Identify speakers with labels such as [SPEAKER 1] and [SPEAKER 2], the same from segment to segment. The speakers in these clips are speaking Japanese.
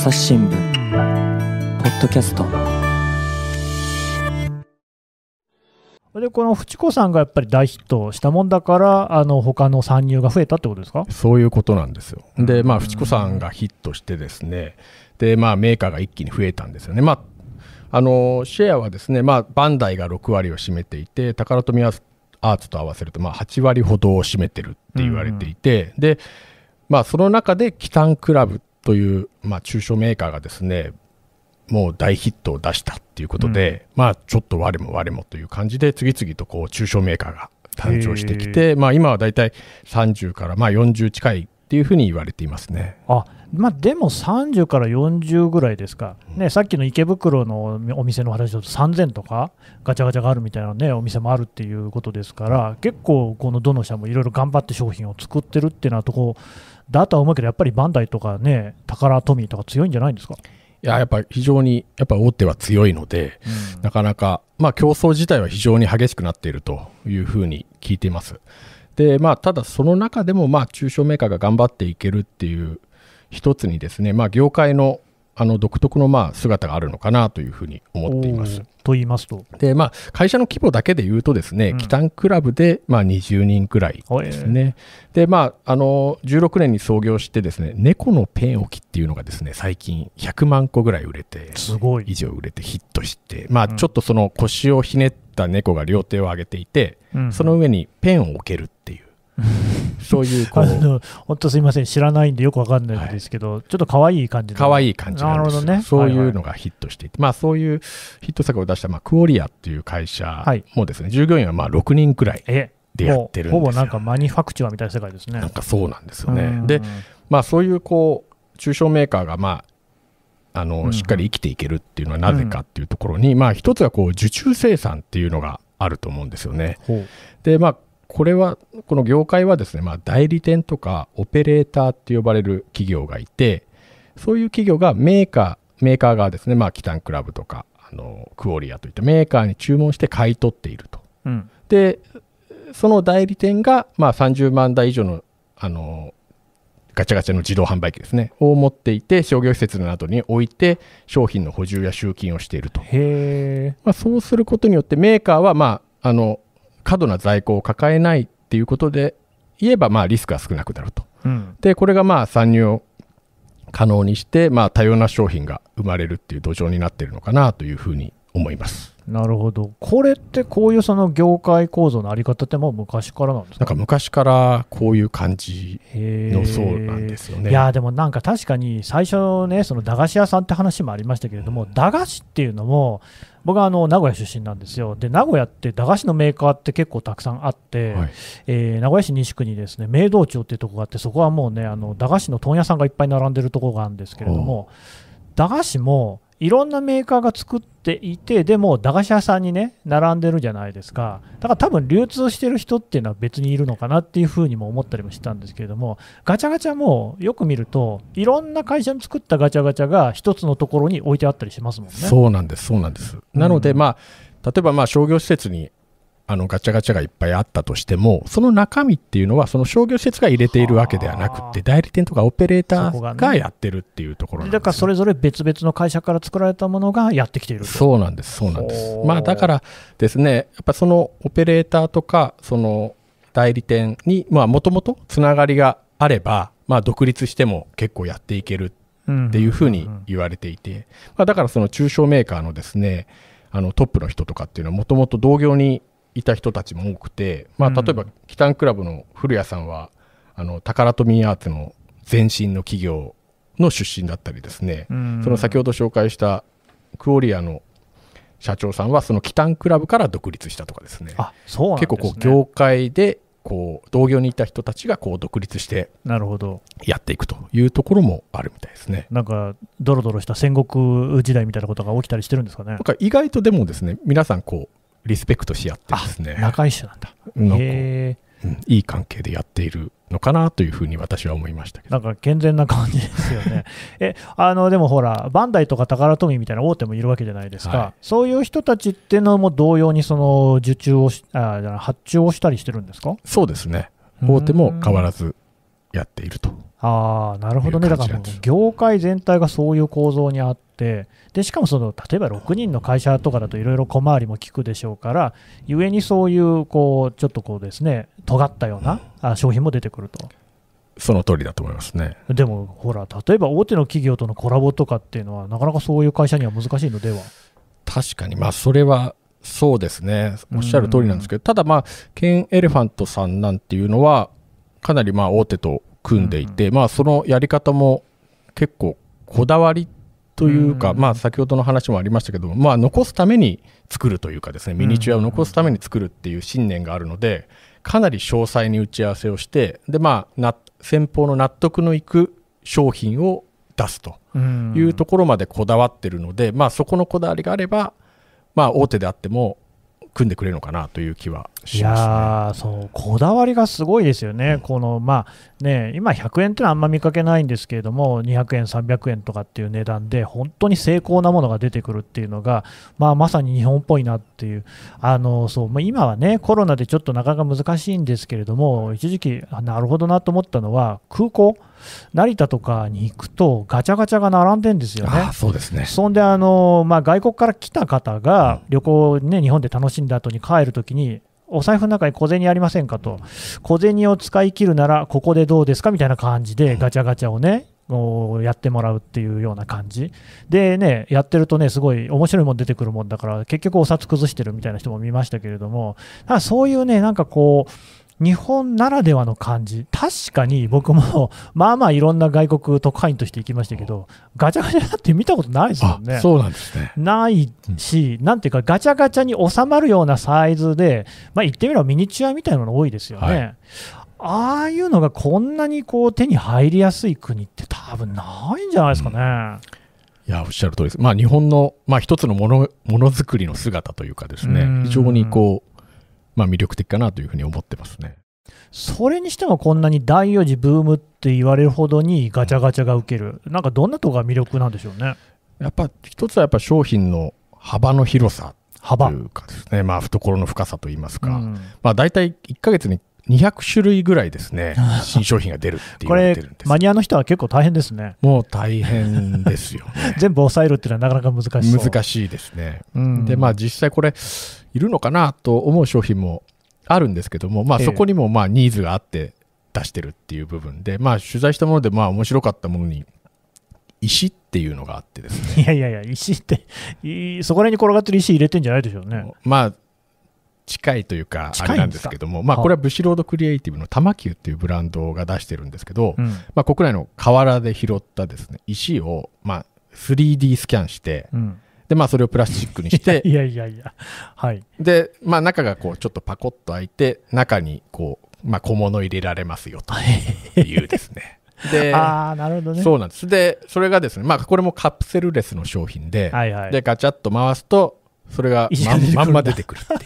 [SPEAKER 1] 朝日新聞ポッドキャストでこの淵子さんがやっぱり大ヒットしたもんだからあの他の参入が増えたってことですか
[SPEAKER 2] そういうことなんですよでまあ淵子さんがヒットしてですねでまあメーカーが一気に増えたんですよねまああのシェアはですね、まあ、バンダイが6割を占めていて、タカラトミアアーツと合わせると、まあ、8割ほどを占めてるって言われていて、うん、でまあ、その中で、キタンクラブっという、まあ、中小メーカーがですね、もう大ヒットを出したっていうことで、うん、まあ、ちょっと我も我もという感じで、次々とこう中小メーカーが誕生してきて、まあ、今はだいたい30からまあ40近いっ
[SPEAKER 1] ていうふうに言われていますね。あまあ、でも30から40ぐらいですか、ね、さっきの池袋のお店の話だと3000とかガチャガチャがあるみたいな、ね、お店もあるっていうことですから結構、このどの社もいろいろ頑張って商品を作ってるっていうのはとこだとは思うけど、やっぱりバンダイとかね、タカラトミーとか強いんじゃないんですかいや、やっぱり非常
[SPEAKER 2] に、やっぱ大手は強いので、うん、なかなか、まあ競争自体は非常に激しくなっているというふうに聞いています。で、まあただその中でも、まあ中小メーカーが頑張っていけるっていう一つにですね、まあ業界のあの独特のまあ姿があるのかなというふうに思っています。と言いますとで、まあ、会社の規模だけでいうとですね、北クラブで、まあ、20人くらいですね、でまあ、あの16年に創業してですね猫のペン置きっていうのがですね最近100万個ぐらい売れてすごい以上売れてヒットして、まあ、ちょっとその腰をひねった猫が両手を上げていて、その上にペンを置けるっていう
[SPEAKER 1] そういうこう本当すみません、知らないんでよくわかんないんですけど、はい、ちょっと可愛い感じ可愛い感じなんですなるほど、ね、そういうのが
[SPEAKER 2] ヒットしていて、はいはい、まあ、そういうヒット作を出した、まあ、クオリアっていう会社もですね、はい、従業員はまあ6人くらいでやってるんですよほぼなんかマニファクチュアみたいな世界ですね。なんかそうなんですよね。で、まあ、そういうこう中小メーカーがまああの、しっかり生きていけるっていうのはなぜかっていうところに、うん、まあ一つはこう受注生産っていうのがあると思うんですよね。でまあこれは、この業界はですね、まあ、代理店とかオペレーターって呼ばれる企業がいて、そういう企業がメーカー、メーカー側ですね、まあ、キタンクラブとか、あのクオリアといったメーカーに注文して買い取っていると。うん、で、その代理店が、まあ、30万台以上の、あの、ガチャガチャの自動販売機ですね、を持っていて、商業施設などに置いて、商品の補充や集金をしていると。へまあ、そうすることによって、メーカーは、まあ、あの、過度な在庫を抱えないっていうことで言えば、まあ、リスクは少なくなると。うん、で、これがまあ、参入を可能にして、まあ、多様な商品が生まれるっていう土壌になってるのかなというふうに思います。なるほど
[SPEAKER 1] これってこういうその業界構造のあり方ってもう昔からなんで
[SPEAKER 2] すかなんか昔からこういう感じのそうなんですよねいや
[SPEAKER 1] でもなんか確かに最初ねその駄菓子屋さんって話もありましたけれども、うん、駄菓子っていうのも僕はあの名古屋出身なんですよで名古屋って駄菓子のメーカーって結構たくさんあって、はい、えー、名古屋市西区にですね明道町っていうところがあってそこはもうねあの駄菓子の問屋さんがいっぱい並んでるところがあるんですけれども駄菓子もいろんなメーカーが作っていてでも駄菓子屋さんにね並んでるじゃないですかだから多分流通してる人っていうのは別にいるのかなっていうふうにも思ったりもしたんですけれどもガチャガチャもよく見るといろんな会社の作ったガチャガチャが一つのところに置いてあったりしますもんねそうなん
[SPEAKER 2] ですそうなんです、うん、なのでまあ例えばまあ商業施設にあのガチャガチャがいっぱいあったとしてもその中身っていうのはその商業施設が入れているわけではなくて代理店とかオペレーターがやってるっていうところなんです、ね、だからそれぞれ別々の会社から作られたものがやってきているそうなんですそうなんですまあだからですねやっぱそのオペレーターとかその代理店にもともとつながりがあれば、まあ、独立しても結構やっていけるっていうふうに言われていて、まあ、だからその中小メーカーのですねあのトップの人とかっていうのはもともと同業にいた人たちも多くて、まあ、例えばキタンクラブの古谷さんはあのミーアーツの前身の企業の出身だったりですね、その先ほど紹介したクオリアの社長さんはそのキタンクラブから独立したとかですね、ね、結構こう業界でこう同業にいた人たちがこう独立してなるほどやっていくという
[SPEAKER 1] ところもあるみたいですねなんかドロドロした戦国時代みたいな
[SPEAKER 2] ことが起きたりしてるんですかねなんか意外とでもですね皆さんこリスペクトし合ってですね仲良
[SPEAKER 1] しなんだへ
[SPEAKER 2] え、うん、いい関係でやっているのかなというふうに私は思いまし
[SPEAKER 1] たけどなんか健全な感じですよね えあのでもほらバンダイとかタカラトミーみたいな大手もいるわけじゃないですか、はい、そういう人たちっていうのも同様にその受注をしあ発注をしたりしてるんですかそうですね大手も変わらずやっているとああなるほどねだから業界全体がそういう構造にあっててでしかもその例えば6人の会社とかだといろいろ小回りも利くでしょうから故にそういうこうちょっとこうですね尖ったような商品も出てくると。
[SPEAKER 2] その通りだと思いますね
[SPEAKER 1] でもほら例えば大手の企業とのコラボとかっていうのはなかなかそういう会社には難しいのでは確かにまあ
[SPEAKER 2] それはそうですねおっしゃる通りなんですけど、うん、ただまあケン・エレファントさんなんていうのはかなりまあ大手と組んでいて、うん、まあそのやり方も結構こだわりというか、まあ、先ほどの話もありましたけど、まあ、残すために作るというかですねミニチュアを残すために作るっていう信念があるのでかなり詳細に打ち合わせをしてで、まあ、先方の納得のいく商品を出すというところまでこだわってるので、まあ、そこのこだわりがあれば、まあ、大手であっても組んでくれるのかなという気はしま
[SPEAKER 1] す、ね、いやそうこだわりがすごいですよね、うん、このまあね、今、100円ってのはあんま見かけないんですけれども、200円、300円とかっていう値段で、本当に精巧なものが出てくるっていうのが、まあ、まさに日本っぽいなっていう、あのそうまあ、今はね、コロナでちょっとなかなか難しいんですけれども、一時期、なるほどなと思ったのは、空港。成田とかに行くと、ガチャガチャが並んでんですよね。あそうですねそんであの、まあ、外国から来た方が、旅行ね、日本で楽しんだ後に帰るときに、お財布の中に小銭ありませんかと、小銭を使い切るなら、ここでどうですかみたいな感じで、ガチャガチャをね、をやってもらうっていうような感じでねやってるとねすごい面白いもん出てくるもんだから結局お札崩してるみたいな人も見ましたけれどもそういうねなんかこう日本ならではの感じ、確かに僕も まあまあいろんな外国特派員として行きましたけど、ガチャガチャって見たことないですよね。そうなんですねないし、なんていうか、ガチャガチャに収まるようなサイズで、まあ、言ってみればミニチュアみたいなの多いですよね。はい、ああいうのがこんなにこう手に入りやすい国って多分ないんじゃないですかね。うん
[SPEAKER 2] いやおっしゃる通りです、まあ、日本の、まあ、一つのものものづくりの姿というかですね非常にこうまあ、魅力的かなというふうに思ってますね。
[SPEAKER 1] それにしてもこんなに第4次ブームって言われるほどにガチャガチャが受ける、なんかどんなとこが魅力なんでしょうね。やっぱ一つはやっぱ
[SPEAKER 2] 商品の幅の広さというかですね、まあ、懐の深さといいますか、うん、
[SPEAKER 1] まあ、大体1か月に200種類ぐらいです
[SPEAKER 2] ね、新商品が出るっ
[SPEAKER 1] て言われてるんですマニアの人は結構大変ですね。もう大変ですよ、ね、全部抑えるっていうのはなかなか難しい難しいですね。うん、で、ま
[SPEAKER 2] あ実際これ、いるのかなと思う商品もあるんですけども、まあ、そこにもまあニーズがあって出してるっていう部分で、まあ、取材したものでまあ面白かったものに石っていうのがあってですね いやいやいや石って
[SPEAKER 1] そこら辺に転がってる石入れてんじゃないでしょうねまあ近いというかあれなんですけどもまあこれは
[SPEAKER 2] ブシロードクリエイティブの玉球っていうブランドが出してるんですけど、うん、まあ国内の河原で拾ったですね石をまあ 3D スキャンして、うんで、まあ、それをプラスチックにして、いやいやいや、はい。で、まあ、中がこう、ちょっとパコッと開いて、中にこう、まあ、小物入れられますよというですね。で、ああ、なるほどね。そうなんです。で、それがですね、まあ、これもカプセルレスの商品で、はいはい、で、ガチャッと回すと、それがまんまま出てくるっていう。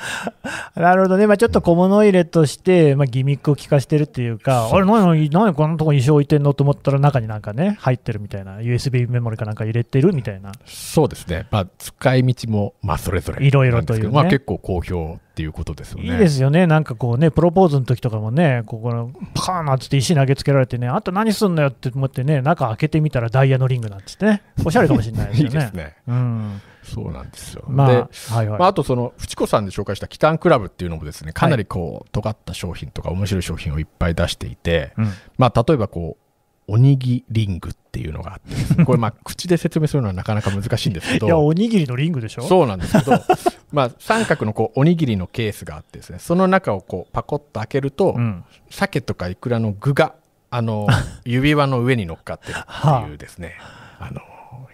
[SPEAKER 1] なるほどね、まあ、ちょっと小物入れとして、まあ、ギミックを聞かしてるっていうか、あれ、何、何こんなとこに衣装置いてんのと思ったら、中になんかね、入ってるみたいな、USB メモリかなんか入れてるみたいな。そうで
[SPEAKER 2] すね、まあ、使い道も、まあ、それぞれいろいろという、ね、まあ、結構好評っていうことですよね。いいです
[SPEAKER 1] よね、なんかこうね、プロポーズの時とかもね、ここのパーンなんつって石投げつけられてね、あと何すんのよって思ってね、中開けてみたらダイヤのリングなんつってね、おしゃれかもしれないですよね。いいですね。
[SPEAKER 2] うんそうなんですよ。まあ、で、はいはい、まあ、あとその、フチコさんで紹介したキタンクラブっていうのもですね、かなりこう、はい、尖った商品とか面白い商品をいっぱい出していて、うん、まあ、例えばこう、おにぎりリングっていうのがあって、これまあ口で説明するのはなかなか難しいんですけど いやおに
[SPEAKER 1] ぎりのリングでしょそうなんです
[SPEAKER 2] けど まあ三角のこうおにぎりのケースがあってですねその中をこうパコッと開けると、うん、鮭とかいくらの具があの 指輪の上に乗っかってるっていうですねあの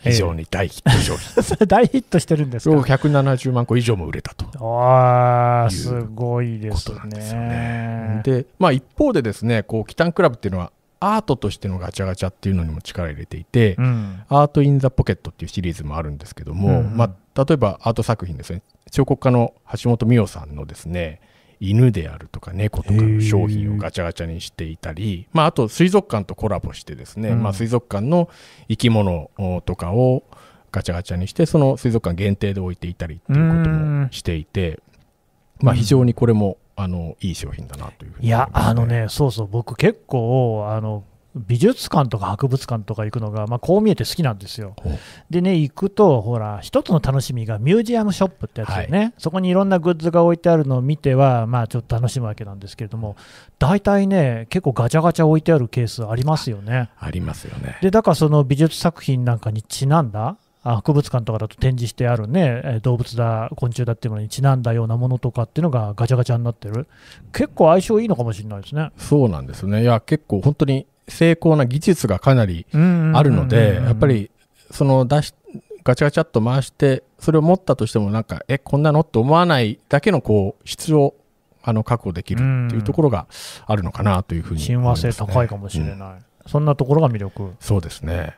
[SPEAKER 2] 非常に大ヒット商品。大ヒットしてるんですか ?170 万個以上も売れたと。
[SPEAKER 1] ああ、す
[SPEAKER 2] ごいですね。ですね。で、まあ一方でですね、こう、キタンクラブっていうのは、アートとしてのガチャガチャっていうのにも力入れていて、うん、アート・イン・ザ・ポケットっていうシリーズもあるんですけども、うんうん、まあ、例えばアート作品ですね彫刻家の橋本美代さんのですね犬であるとか猫とかの商品をガチャガチャにしていたり、まあ、あと水族館とコラボしてですね、うん、まあ、水族館の生き物とかをガチャガチャにしてその水族館限定で置いていたりっていうこともしていて、まあ、非常にこれもあのいい商品だなとい
[SPEAKER 1] うふうに、ね、いやあのねそうそう僕結構あの美術館とか博物館とか行くのが、まあ、こう見えて好きなんですよ。でね、行くと、ほら、一つの楽しみがミュージアムショップってやつよね、はい、そこにいろんなグッズが置いてあるのを見ては、まあ、ちょっと楽しむわけなんですけれども、大体ね、結構ガチャガチャ置いてあるケースありますよね。
[SPEAKER 2] ありますよね。
[SPEAKER 1] で、だからその美術作品なんかにちなんだ、博物館とかだと展示してあるね、動物だ、昆虫だっていうものにちなんだようなものとかっていうのがガチャガチャになってる、結構相性いいのかもしれないですね。
[SPEAKER 2] そうなんですね。いや、結構本当に精巧な技術がかなりあるのでやっぱりその出しガチャガチャっと回してそれを持ったとしてもなんかえこんなのって思わないだけのこう質をあの確保できるっていうところがあるのかなというふうに、ね、親和性高いかもしれない、うん、そんなところが魅力そうですね。